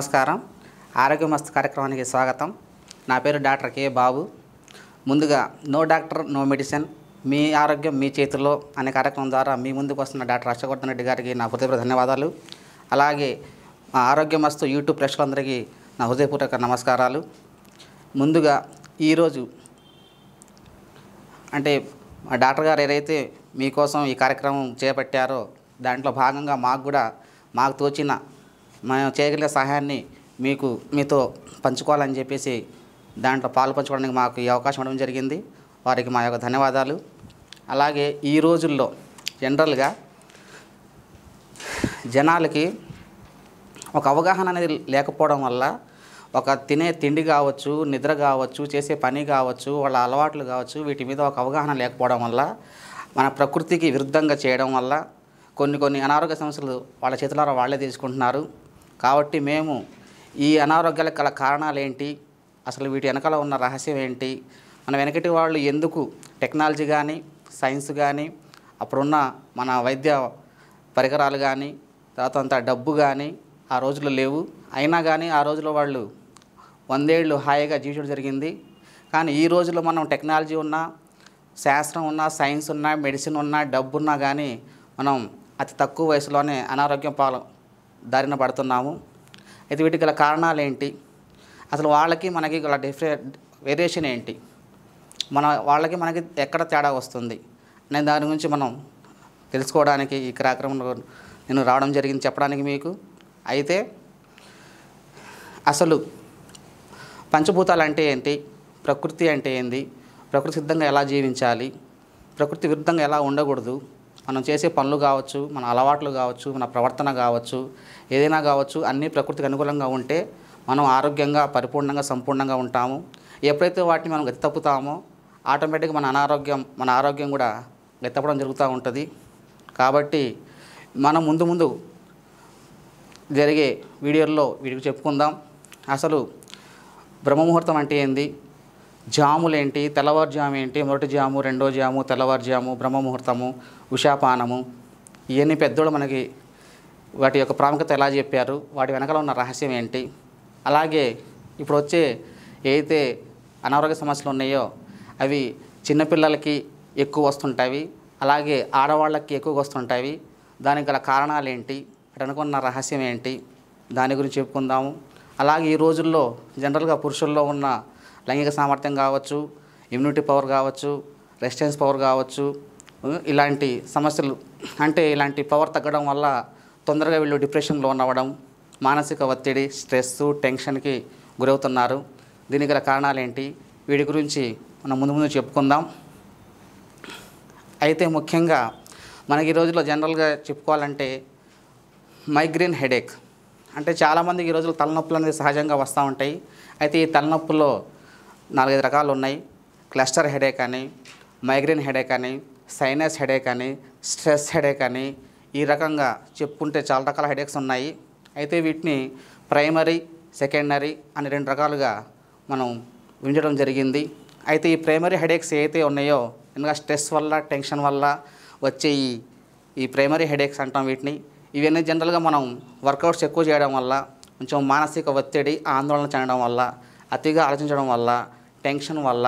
నమస్కారం ఆరోగ్య మస్తు కార్యక్రమానికి స్వాగతం నా పేరు డాక్టర్ కే బాబు ముందుగా నో డాక్టర్ నో మెడిసిన్ మీ ఆరోగ్యం మీ చేతుల్లో అనే కార్యక్రమం ద్వారా మీ ముందుకు వస్తున్న డాక్టర్ హర్షవర్ధన్ రెడ్డి గారికి నా హృదయపూర్వ ధన్యవాదాలు అలాగే ఆరోగ్య మస్తు యూట్యూబ్ ప్రేక్షకులందరికీ నా హృదయపూర్వక నమస్కారాలు ముందుగా ఈరోజు అంటే డాక్టర్ గారు ఏదైతే మీకోసం ఈ కార్యక్రమం చేపట్టారో దాంట్లో భాగంగా మాకు కూడా మాకు తోచిన మేము చేయగలిగే సహాయాన్ని మీకు మీతో పంచుకోవాలని చెప్పేసి దాంట్లో పాలు పంచుకోవడానికి మాకు ఈ అవకాశం ఇవ్వడం జరిగింది వారికి మా యొక్క ధన్యవాదాలు అలాగే ఈ రోజుల్లో జనరల్గా జనాలకి ఒక అవగాహన అనేది లేకపోవడం వల్ల ఒక తినే తిండి కావచ్చు నిద్ర కావచ్చు చేసే పని కావచ్చు వాళ్ళ అలవాట్లు కావచ్చు వీటి మీద ఒక అవగాహన లేకపోవడం వల్ల మన ప్రకృతికి విరుద్ధంగా చేయడం వల్ల కొన్ని కొన్ని అనారోగ్య సమస్యలు వాళ్ళ చేతులారా వాళ్ళే తీసుకుంటున్నారు కాబట్టి మేము ఈ అనారోగ్యాలకు గల కారణాలు ఏంటి అసలు వీటి వెనకాల ఉన్న రహస్యం ఏంటి మన వెనకటి వాళ్ళు ఎందుకు టెక్నాలజీ కానీ సైన్స్ కానీ అప్పుడున్న మన వైద్య పరికరాలు కానీ తర్వాత అంత డబ్బు కానీ ఆ రోజులు లేవు అయినా కానీ ఆ రోజుల్లో వాళ్ళు వందేళ్ళు హాయిగా జీవించడం జరిగింది కానీ ఈ రోజుల్లో మనం టెక్నాలజీ ఉన్నా శాస్త్రం ఉన్నా సైన్స్ ఉన్నా మెడిసిన్ ఉన్నా డబ్బున్నా కానీ మనం అతి తక్కువ వయసులోనే అనారోగ్యం పాలం దారిన పడుతున్నాము అయితే వీటికి గల కారణాలు ఏంటి అసలు వాళ్ళకి మనకి గల డిఫరే వేరియేషన్ ఏంటి మన వాళ్ళకి మనకి ఎక్కడ తేడా వస్తుంది అనే దాని గురించి మనం తెలుసుకోవడానికి ఈ కార్యక్రమంలో నేను రావడం జరిగింది చెప్పడానికి మీకు అయితే అసలు పంచభూతాలు అంటే ఏంటి ప్రకృతి అంటే ఏంది ప్రకృతి సిద్ధంగా ఎలా జీవించాలి ప్రకృతి విరుద్ధంగా ఎలా ఉండకూడదు మనం చేసే పనులు కావచ్చు మన అలవాట్లు కావచ్చు మన ప్రవర్తన కావచ్చు ఏదైనా కావచ్చు అన్నీ ప్రకృతికి అనుకూలంగా ఉంటే మనం ఆరోగ్యంగా పరిపూర్ణంగా సంపూర్ణంగా ఉంటాము ఎప్పుడైతే వాటిని మనం గతి తప్పుతామో ఆటోమేటిక్గా మన అనారోగ్యం మన ఆరోగ్యం కూడా గతి జరుగుతూ ఉంటుంది కాబట్టి మనం ముందు ముందు జరిగే వీడియోల్లో వీడికి చెప్పుకుందాం అసలు బ్రహ్మముహూర్తం అంటే ఏంది జాములేంటి తెల్లవారుజాము ఏంటి మొదటి జాము రెండో జాము తెల్లవారుజాము బ్రహ్మముహూర్తము ఉషాపానము ఇవన్నీ పెద్దోళ్ళు మనకి వాటి యొక్క ప్రాముఖ్యత ఎలా చెప్పారు వాటి వెనకాల ఉన్న రహస్యం ఏంటి అలాగే ఇప్పుడు వచ్చే ఏదైతే అనారోగ్య సమస్యలు ఉన్నాయో అవి చిన్నపిల్లలకి ఎక్కువ వస్తుంటాయి అలాగే ఆడవాళ్ళకి ఎక్కువ వస్తుంటాయి దానికి గల కారణాలు ఏంటి అటు అనుకున్న రహస్యం ఏంటి దాని గురించి చెప్పుకుందాము అలాగే ఈ రోజుల్లో జనరల్గా పురుషుల్లో ఉన్న లైంగిక సామర్థ్యం కావచ్చు ఇమ్యూనిటీ పవర్ కావచ్చు రెసిస్టెన్స్ పవర్ కావచ్చు ఇలాంటి సమస్యలు అంటే ఇలాంటి పవర్ తగ్గడం వల్ల తొందరగా వీళ్ళు డిప్రెషన్లో ఉండవడం మానసిక ఒత్తిడి స్ట్రెస్ టెన్షన్కి గురవుతున్నారు దీనికి గల కారణాలు ఏంటి వీడి గురించి మనం ముందు ముందు చెప్పుకుందాం అయితే ముఖ్యంగా మనకి ఈ రోజుల్లో జనరల్గా చెప్పుకోవాలంటే మైగ్రేన్ హెడేక్ అంటే చాలామందికి ఈ రోజులు తలనొప్పులు అనేది సహజంగా వస్తూ ఉంటాయి అయితే ఈ తలనొప్పులో నాలుగైదు రకాలు ఉన్నాయి క్లస్టర్ హెడేక్ అని మైగ్రేన్ హెడేక్ అని సైనస్ హెడేక్ అని స్ట్రెస్ హెడేక్ అని ఈ రకంగా చెప్పుకుంటే చాలా రకాల హెడేక్స్ ఉన్నాయి అయితే వీటిని ప్రైమరీ సెకండరీ అని రెండు రకాలుగా మనం వించడం జరిగింది అయితే ఈ ప్రైమరీ హెడేక్స్ ఏవైతే ఉన్నాయో ఇంకా స్ట్రెస్ వల్ల టెన్షన్ వల్ల వచ్చే ఈ ఈ ప్రైమరీ హెడేక్స్ అంటాం వీటిని ఇవన్నీ జనరల్గా మనం వర్కౌట్స్ ఎక్కువ చేయడం వల్ల కొంచెం మానసిక ఒత్తిడి ఆందోళన చెందడం వల్ల అతిగా ఆలోచించడం వల్ల టెన్షన్ వల్ల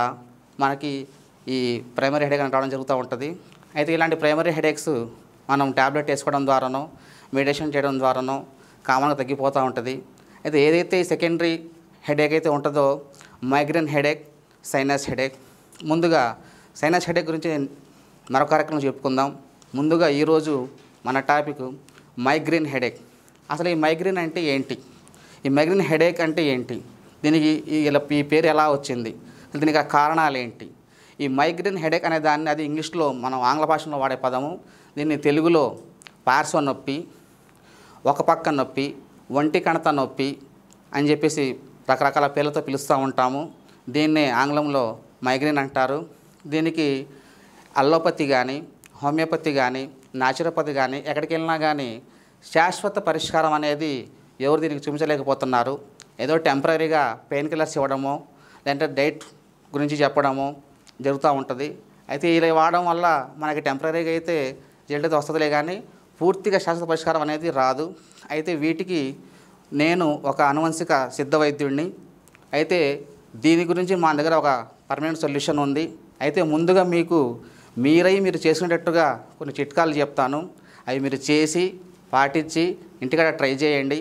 మనకి ఈ ప్రైమరీ హెడేక్ అని రావడం జరుగుతూ ఉంటుంది అయితే ఇలాంటి ప్రైమరీ హెడేక్స్ మనం ట్యాబ్లెట్ వేసుకోవడం ద్వారానో మెడిటేషన్ చేయడం ద్వారానో కామన్గా తగ్గిపోతూ ఉంటుంది అయితే ఏదైతే సెకండరీ హెడేక్ అయితే ఉంటుందో మైగ్రేన్ హెడేక్ సైనస్ హెడేక్ ముందుగా సైనస్ హెడేక్ గురించి మరో కార్యక్రమం చెప్పుకుందాం ముందుగా ఈరోజు మన టాపిక్ మైగ్రేన్ హెడేక్ అసలు ఈ మైగ్రేన్ అంటే ఏంటి ఈ మైగ్రేన్ హెడేక్ అంటే ఏంటి దీనికి ఇలా ఈ పేరు ఎలా వచ్చింది దీనికి ఆ కారణాలు ఏంటి ఈ మైగ్రేన్ హెడేక్ అనే దాన్ని అది ఇంగ్లీష్లో మనం ఆంగ్ల భాషలో వాడే పదము దీన్ని తెలుగులో పార్శ్వ నొప్పి ఒక పక్క నొప్పి ఒంటి కణత నొప్పి అని చెప్పేసి రకరకాల పేర్లతో పిలుస్తూ ఉంటాము దీన్నే ఆంగ్లంలో మైగ్రేన్ అంటారు దీనికి అల్లోపతి కానీ హోమియోపతి కానీ నాచురోపతి కానీ ఎక్కడికి వెళ్ళినా కానీ శాశ్వత పరిష్కారం అనేది ఎవరు దీనికి చూపించలేకపోతున్నారు ఏదో టెంపరీగా పెయిన్ కిల్లర్స్ ఇవ్వడము లేదంటే డైట్ గురించి చెప్పడము జరుగుతూ ఉంటుంది అయితే ఇలా వాడడం వల్ల మనకి టెంపరీగా అయితే జల్డైతే వస్తుందిలే కానీ పూర్తిగా శాశ్వత పరిష్కారం అనేది రాదు అయితే వీటికి నేను ఒక అనువంశిక సిద్ధ వైద్యుడిని అయితే దీని గురించి మా దగ్గర ఒక పర్మనెంట్ సొల్యూషన్ ఉంది అయితే ముందుగా మీకు మీరై మీరు చేసుకునేటట్టుగా కొన్ని చిట్కాలు చెప్తాను అవి మీరు చేసి పాటించి ఇంటికాడ ట్రై చేయండి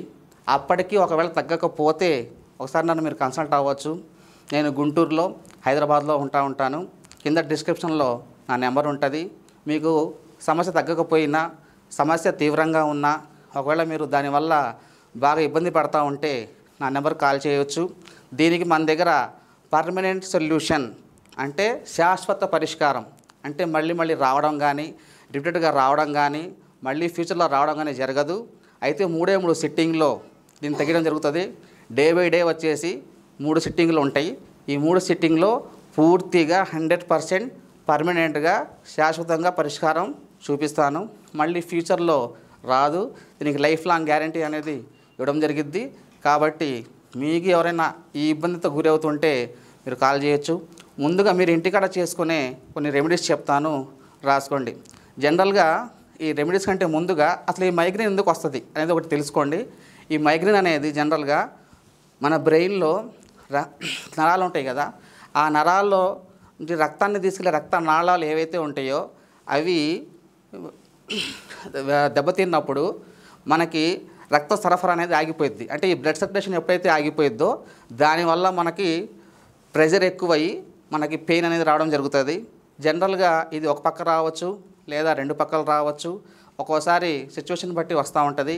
అప్పటికీ ఒకవేళ తగ్గకపోతే ఒకసారి నన్ను మీరు కన్సల్ట్ అవ్వచ్చు నేను గుంటూరులో హైదరాబాద్లో ఉంటా ఉంటాను కింద డిస్క్రిప్షన్లో నా నెంబర్ ఉంటుంది మీకు సమస్య తగ్గకపోయినా సమస్య తీవ్రంగా ఉన్నా ఒకవేళ మీరు దానివల్ల బాగా ఇబ్బంది పడతా ఉంటే నా నెంబర్ కాల్ చేయవచ్చు దీనికి మన దగ్గర పర్మనెంట్ సొల్యూషన్ అంటే శాశ్వత పరిష్కారం అంటే మళ్ళీ మళ్ళీ రావడం కానీ రిపీటెడ్గా రావడం కానీ మళ్ళీ ఫ్యూచర్లో రావడం కానీ జరగదు అయితే మూడే మూడు సిట్టింగ్లో దీన్ని తగ్గడం జరుగుతుంది డే బై డే వచ్చేసి మూడు సిట్టింగ్లు ఉంటాయి ఈ మూడు సిట్టింగ్లో పూర్తిగా హండ్రెడ్ పర్సెంట్ పర్మనెంట్గా శాశ్వతంగా పరిష్కారం చూపిస్తాను మళ్ళీ ఫ్యూచర్లో రాదు దీనికి లైఫ్ లాంగ్ గ్యారంటీ అనేది ఇవ్వడం జరిగిద్ది కాబట్టి మీకు ఎవరైనా ఈ ఇబ్బందితో గురవుతుంటే మీరు కాల్ చేయొచ్చు ముందుగా మీరు ఇంటికాడ చేసుకునే కొన్ని రెమెడీస్ చెప్తాను రాసుకోండి జనరల్గా ఈ రెమెడీస్ కంటే ముందుగా అసలు ఈ మైగ్రేన్ ఎందుకు వస్తుంది అనేది ఒకటి తెలుసుకోండి ఈ మైగ్రేన్ అనేది జనరల్గా మన బ్రెయిన్లో నరాలు ఉంటాయి కదా ఆ నరాల్లో రక్తాన్ని తీసుకెళ్లే రక్త నాళాలు ఏవైతే ఉంటాయో అవి దెబ్బతిన్నప్పుడు మనకి రక్త సరఫరా అనేది ఆగిపోయింది అంటే ఈ బ్లడ్ సర్క్యులేషన్ ఎప్పుడైతే ఆగిపోయిద్దో దానివల్ల మనకి ప్రెజర్ ఎక్కువయ్యి మనకి పెయిన్ అనేది రావడం జరుగుతుంది జనరల్గా ఇది ఒక పక్క రావచ్చు లేదా రెండు పక్కలు రావచ్చు ఒక్కోసారి సిచ్యువేషన్ బట్టి వస్తూ ఉంటుంది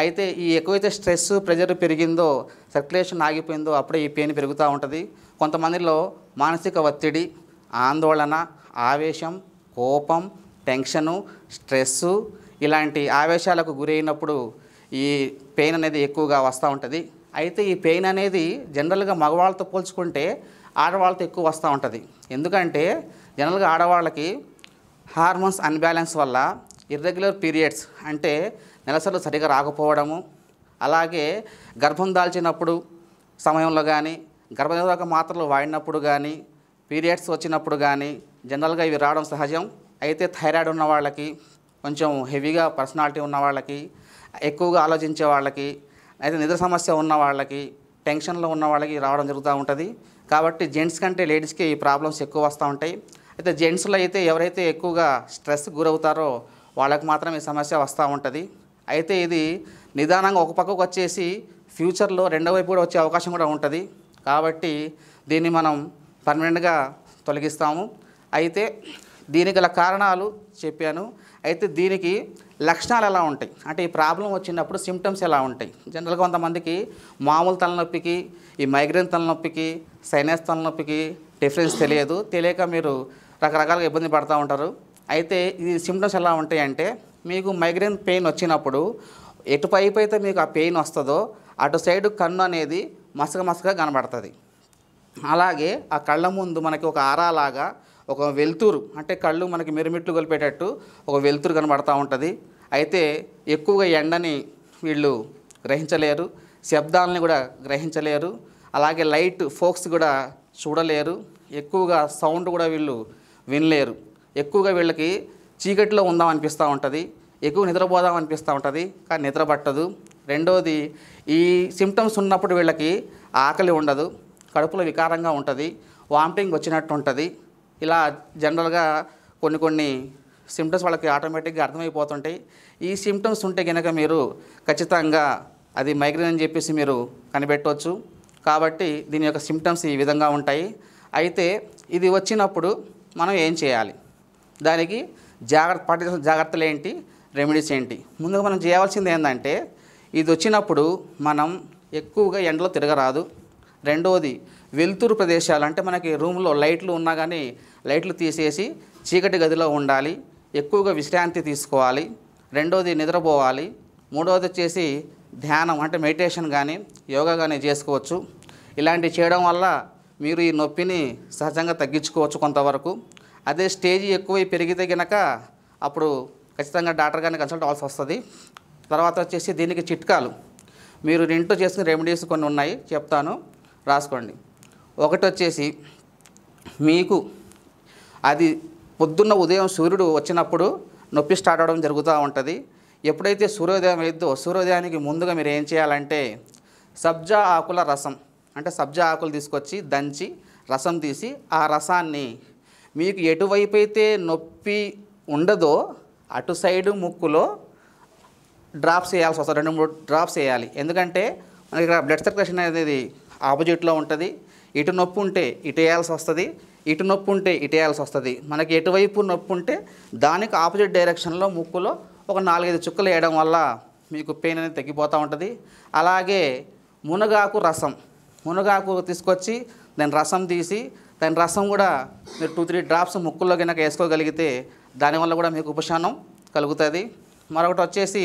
అయితే ఈ ఎక్కువైతే స్ట్రెస్ ప్రెజర్ పెరిగిందో సర్క్యులేషన్ ఆగిపోయిందో అప్పుడే ఈ పెయిన్ పెరుగుతూ ఉంటుంది కొంతమందిలో మానసిక ఒత్తిడి ఆందోళన ఆవేశం కోపం టెన్షను స్ట్రెస్సు ఇలాంటి ఆవేశాలకు గురైనప్పుడు ఈ పెయిన్ అనేది ఎక్కువగా వస్తూ ఉంటుంది అయితే ఈ పెయిన్ అనేది జనరల్గా మగవాళ్ళతో పోల్చుకుంటే ఆడవాళ్ళతో ఎక్కువ వస్తూ ఉంటుంది ఎందుకంటే జనరల్గా ఆడవాళ్ళకి హార్మోన్స్ అన్బ్యాలెన్స్ వల్ల ఇర్రెగ్యులర్ పీరియడ్స్ అంటే నెలసలు సరిగా రాకపోవడము అలాగే గర్భం దాల్చినప్పుడు సమయంలో కానీ గర్భనిరోధక మాత్రలు వాడినప్పుడు కానీ పీరియడ్స్ వచ్చినప్పుడు కానీ జనరల్గా ఇవి రావడం సహజం అయితే థైరాయిడ్ ఉన్న వాళ్ళకి కొంచెం హెవీగా పర్సనాలిటీ ఉన్న వాళ్ళకి ఎక్కువగా ఆలోచించే వాళ్ళకి అయితే నిద్ర సమస్య ఉన్న వాళ్ళకి టెన్షన్లో ఉన్న వాళ్ళకి రావడం జరుగుతూ ఉంటుంది కాబట్టి జెంట్స్ కంటే లేడీస్కి ఈ ప్రాబ్లమ్స్ ఎక్కువ వస్తూ ఉంటాయి అయితే జెంట్స్లో అయితే ఎవరైతే ఎక్కువగా స్ట్రెస్ గురవుతారో వాళ్ళకు మాత్రం ఈ సమస్య వస్తూ ఉంటుంది అయితే ఇది నిదానంగా ఒక పక్కకు వచ్చేసి ఫ్యూచర్లో రెండో వైపు కూడా వచ్చే అవకాశం కూడా ఉంటుంది కాబట్టి దీన్ని మనం పర్మనెంట్గా తొలగిస్తాము అయితే దీనికి గల కారణాలు చెప్పాను అయితే దీనికి లక్షణాలు ఎలా ఉంటాయి అంటే ఈ ప్రాబ్లం వచ్చినప్పుడు సిమ్టమ్స్ ఎలా ఉంటాయి జనరల్గా కొంతమందికి మామూలు తలనొప్పికి ఈ మైగ్రేన్ తలనొప్పికి సైనస్ తలనొప్పికి డిఫరెన్స్ తెలియదు తెలియక మీరు రకరకాలుగా ఇబ్బంది పడుతూ ఉంటారు అయితే ఈ సిమ్టమ్స్ ఎలా ఉంటాయంటే మీకు మైగ్రేన్ పెయిన్ వచ్చినప్పుడు ఎటు పైపు అయితే మీకు ఆ పెయిన్ వస్తుందో అటు సైడ్ కన్ను అనేది మసక మసక కనబడుతుంది అలాగే ఆ కళ్ళ ముందు మనకి ఒక ఆరాలాగా ఒక వెలుతురు అంటే కళ్ళు మనకి మిరుమిట్లు కలిపేటట్టు ఒక వెలుతురు కనబడతా ఉంటుంది అయితే ఎక్కువగా ఎండని వీళ్ళు గ్రహించలేరు శబ్దాలని కూడా గ్రహించలేరు అలాగే లైట్ ఫోక్స్ కూడా చూడలేరు ఎక్కువగా సౌండ్ కూడా వీళ్ళు వినలేరు ఎక్కువగా వీళ్ళకి చీకటిలో ఉందాం అనిపిస్తూ ఉంటుంది ఎక్కువ నిద్రపోదాం అనిపిస్తూ ఉంటుంది కానీ నిద్ర పట్టదు రెండోది ఈ సిమ్టమ్స్ ఉన్నప్పుడు వీళ్ళకి ఆకలి ఉండదు కడుపులో వికారంగా ఉంటుంది వామిటింగ్ వచ్చినట్టు ఉంటుంది ఇలా జనరల్గా కొన్ని కొన్ని సిమ్టమ్స్ వాళ్ళకి ఆటోమేటిక్గా అర్థమైపోతుంటాయి ఈ సిమ్టమ్స్ ఉంటే కనుక మీరు ఖచ్చితంగా అది మైగ్రేన్ అని చెప్పేసి మీరు కనిపెట్టవచ్చు కాబట్టి దీని యొక్క సిమ్టమ్స్ ఈ విధంగా ఉంటాయి అయితే ఇది వచ్చినప్పుడు మనం ఏం చేయాలి దానికి జాగ్రత్త పాటించిన జాగ్రత్తలు ఏంటి రెమెడీస్ ఏంటి ముందుగా మనం చేయవలసింది ఏంటంటే ఇది వచ్చినప్పుడు మనం ఎక్కువగా ఎండలో తిరగరాదు రెండవది వెలుతురు ప్రదేశాలు అంటే మనకి రూమ్లో లైట్లు ఉన్నా కానీ లైట్లు తీసేసి చీకటి గదిలో ఉండాలి ఎక్కువగా విశ్రాంతి తీసుకోవాలి రెండవది నిద్రపోవాలి మూడవది వచ్చేసి ధ్యానం అంటే మెడిటేషన్ కానీ యోగా కానీ చేసుకోవచ్చు ఇలాంటివి చేయడం వల్ల మీరు ఈ నొప్పిని సహజంగా తగ్గించుకోవచ్చు కొంతవరకు అదే స్టేజ్ ఎక్కువై పెరిగితే గనక అప్పుడు ఖచ్చితంగా డాక్టర్ గారిని కన్సల్ట్ అవ్వాల్సి వస్తుంది తర్వాత వచ్చేసి దీనికి చిట్కాలు మీరు రెండు చేసిన రెమెడీస్ కొన్ని ఉన్నాయి చెప్తాను రాసుకోండి ఒకటి వచ్చేసి మీకు అది పొద్దున్న ఉదయం సూర్యుడు వచ్చినప్పుడు నొప్పి స్టార్ట్ అవడం జరుగుతూ ఉంటుంది ఎప్పుడైతే సూర్యోదయం అయిద్దో సూర్యోదయానికి ముందుగా మీరు ఏం చేయాలంటే సబ్జా ఆకుల రసం అంటే సబ్జా ఆకులు తీసుకొచ్చి దంచి రసం తీసి ఆ రసాన్ని మీకు ఎటువైపు అయితే నొప్పి ఉండదో అటు సైడు ముక్కులో డ్రాప్స్ వేయాల్సి వస్తుంది రెండు మూడు డ్రాప్స్ వేయాలి ఎందుకంటే మనకి ఇక్కడ బ్లడ్ సర్క్యులేషన్ అనేది ఆపోజిట్లో ఉంటుంది ఇటు నొప్పి ఉంటే ఇటు వేయాల్సి వస్తుంది ఇటు నొప్పి ఉంటే ఇటు వేయాల్సి వస్తుంది మనకి ఎటువైపు నొప్పి ఉంటే దానికి ఆపోజిట్ డైరెక్షన్లో ముక్కులో ఒక నాలుగైదు చుక్కలు వేయడం వల్ల మీకు పెయిన్ అనేది తగ్గిపోతూ ఉంటుంది అలాగే మునగాకు రసం మునగాకు తీసుకొచ్చి దాని రసం తీసి దాని రసం కూడా మీరు టూ త్రీ డ్రాప్స్ ముక్కుల్లో కనుక వేసుకోగలిగితే దానివల్ల కూడా మీకు ఉపశానం కలుగుతుంది మరొకటి వచ్చేసి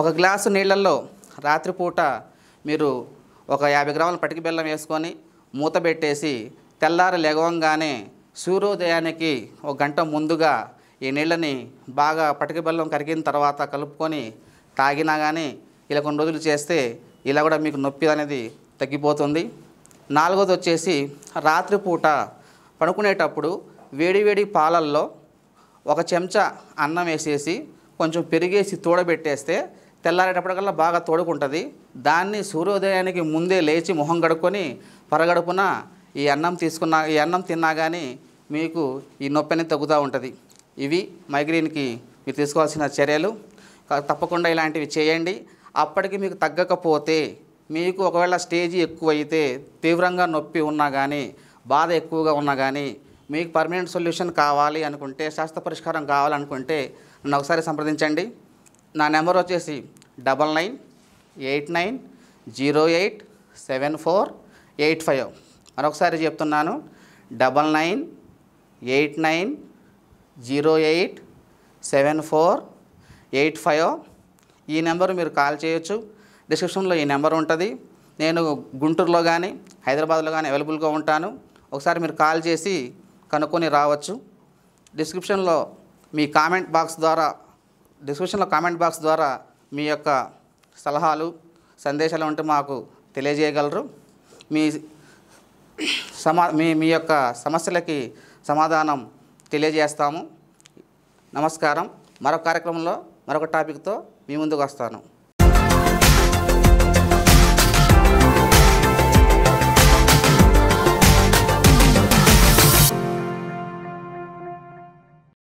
ఒక గ్లాసు నీళ్ళల్లో రాత్రిపూట మీరు ఒక యాభై గ్రాముల పటికి బెల్లం వేసుకొని మూత పెట్టేసి తెల్లారి లెగవంగానే సూర్యోదయానికి ఒక గంట ముందుగా ఈ నీళ్ళని బాగా పటికి బెల్లం కరిగిన తర్వాత కలుపుకొని తాగినా కానీ ఇలా కొన్ని రోజులు చేస్తే ఇలా కూడా మీకు నొప్పి అనేది తగ్గిపోతుంది నాలుగోది వచ్చేసి రాత్రిపూట పడుకునేటప్పుడు వేడివేడి పాలల్లో ఒక చెంచా అన్నం వేసేసి కొంచెం పెరిగేసి తోడబెట్టేస్తే తెల్లారేటప్పటికల్లా బాగా తోడుకుంటుంది దాన్ని సూర్యోదయానికి ముందే లేచి మొహం కడుక్కొని పరగడుపున ఈ అన్నం తీసుకున్న ఈ అన్నం తిన్నా కానీ మీకు ఈ నొప్పి అనేది తగ్గుతూ ఉంటుంది ఇవి మైగ్రేన్కి మీరు తీసుకోవాల్సిన చర్యలు తప్పకుండా ఇలాంటివి చేయండి అప్పటికి మీకు తగ్గకపోతే మీకు ఒకవేళ స్టేజీ ఎక్కువైతే తీవ్రంగా నొప్పి ఉన్నా కానీ బాధ ఎక్కువగా ఉన్నా కానీ మీకు పర్మనెంట్ సొల్యూషన్ కావాలి అనుకుంటే శాస్త్ర పరిష్కారం కావాలనుకుంటే నన్ను ఒకసారి సంప్రదించండి నా నెంబర్ వచ్చేసి double nine eight nine zero eight seven four eight five మరొకసారి చెప్తున్నాను double nine eight nine zero eight seven four eight five ఈ నెంబర్ మీరు కాల్ చేయొచ్చు డిస్క్రిప్షన్లో ఈ నెంబర్ ఉంటుంది నేను గుంటూరులో కానీ హైదరాబాద్లో కానీ అవైలబుల్గా ఉంటాను ఒకసారి మీరు కాల్ చేసి కనుక్కొని రావచ్చు డిస్క్రిప్షన్లో మీ కామెంట్ బాక్స్ ద్వారా డిస్క్రిప్షన్లో కామెంట్ బాక్స్ ద్వారా మీ యొక్క సలహాలు సందేశాలు ఉంటే మాకు తెలియజేయగలరు మీ సమా మీ మీ యొక్క సమస్యలకి సమాధానం తెలియజేస్తాము నమస్కారం మరొక కార్యక్రమంలో మరొక టాపిక్తో మీ ముందుకు వస్తాను